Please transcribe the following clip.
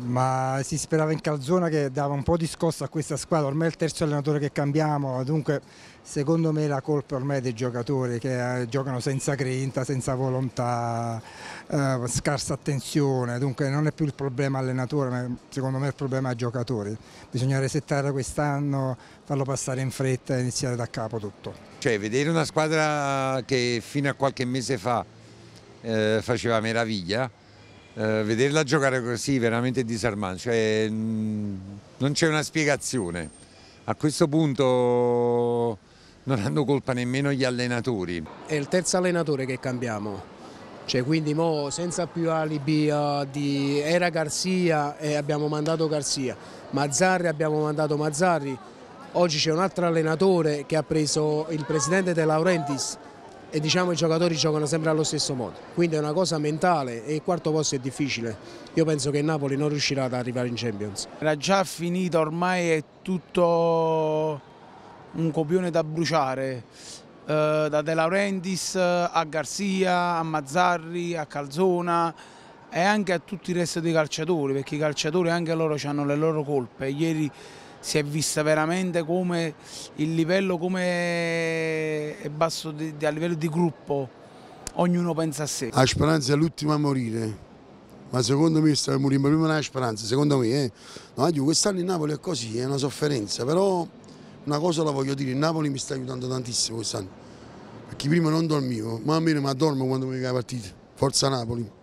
Ma si sperava in Calzona che dava un po' di scossa a questa squadra, ormai è il terzo allenatore che cambiamo, dunque secondo me la colpa ormai è dei giocatori che eh, giocano senza grinta, senza volontà, eh, scarsa attenzione, dunque non è più il problema allenatore, ma secondo me è il problema giocatori. Bisogna resettare quest'anno, farlo passare in fretta e iniziare da capo tutto. Cioè vedere una squadra che fino a qualche mese fa eh, faceva meraviglia, eh, vederla giocare così veramente disarmante, cioè, mm, non c'è una spiegazione. A questo punto non hanno colpa nemmeno gli allenatori. È il terzo allenatore che cambiamo, cioè, quindi mo senza più alibi uh, di era Garzia e abbiamo mandato Garzia, Mazzarri abbiamo mandato Mazzarri, oggi c'è un altro allenatore che ha preso il presidente De Laurentiis e diciamo i giocatori giocano sempre allo stesso modo, quindi è una cosa mentale e il quarto posto è difficile, io penso che Napoli non riuscirà ad arrivare in Champions. Era già finita, ormai è tutto un copione da bruciare, eh, da De Laurentiis a Garzia, a Mazzarri, a Calzona e anche a tutti i resti dei calciatori, perché i calciatori anche loro hanno le loro colpe, ieri si è vista veramente come il livello come è basso di, di, a livello di gruppo, ognuno pensa a sé. La speranza è l'ultima a morire, ma secondo me sta morendo prima la speranza, secondo me. Eh. No, quest'anno in Napoli è così, è una sofferenza, però una cosa la voglio dire, il Napoli mi sta aiutando tantissimo quest'anno, perché prima non dormivo, ma almeno mi addormo quando mi vedo la partita, forza Napoli.